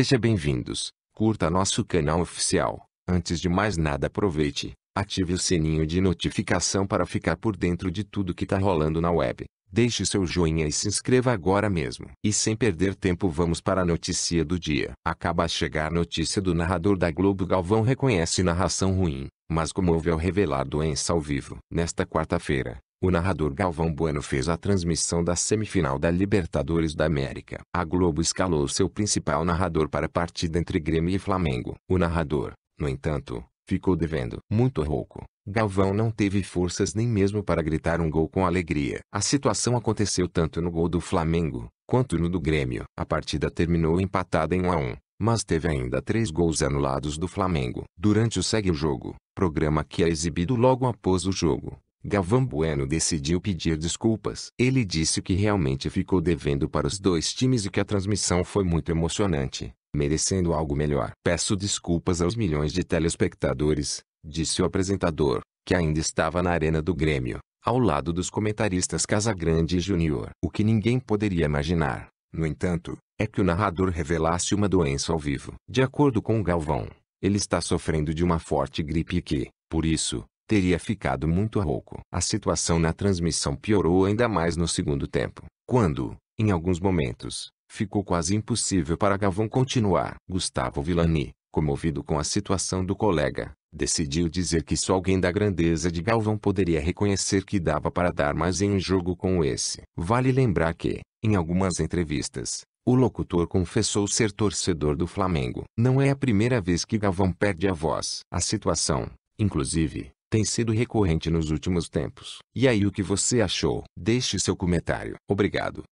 Seja bem-vindos, curta nosso canal oficial. Antes de mais nada aproveite, ative o sininho de notificação para ficar por dentro de tudo que tá rolando na web. Deixe seu joinha e se inscreva agora mesmo. E sem perder tempo vamos para a notícia do dia. Acaba a chegar notícia do narrador da Globo Galvão reconhece narração ruim, mas comove ao revelar doença ao vivo. Nesta quarta-feira, o narrador Galvão Bueno fez a transmissão da semifinal da Libertadores da América. A Globo escalou seu principal narrador para a partida entre Grêmio e Flamengo. O narrador, no entanto, ficou devendo. Muito rouco. Galvão não teve forças nem mesmo para gritar um gol com alegria. A situação aconteceu tanto no gol do Flamengo, quanto no do Grêmio. A partida terminou empatada em 1 a 1 mas teve ainda três gols anulados do Flamengo. Durante o Segue o Jogo, programa que é exibido logo após o jogo, Galvão Bueno decidiu pedir desculpas. Ele disse que realmente ficou devendo para os dois times e que a transmissão foi muito emocionante, merecendo algo melhor. Peço desculpas aos milhões de telespectadores, disse o apresentador, que ainda estava na arena do Grêmio, ao lado dos comentaristas Casagrande e Júnior. O que ninguém poderia imaginar, no entanto, é que o narrador revelasse uma doença ao vivo. De acordo com Galvão, ele está sofrendo de uma forte gripe e que, por isso, teria ficado muito rouco. A situação na transmissão piorou ainda mais no segundo tempo, quando, em alguns momentos, ficou quase impossível para Galvão continuar. Gustavo Villani, comovido com a situação do colega, decidiu dizer que só alguém da grandeza de Galvão poderia reconhecer que dava para dar mais em um jogo com esse. Vale lembrar que, em algumas entrevistas, o locutor confessou ser torcedor do Flamengo. Não é a primeira vez que Galvão perde a voz. A situação, inclusive, tem sido recorrente nos últimos tempos. E aí o que você achou? Deixe seu comentário. Obrigado.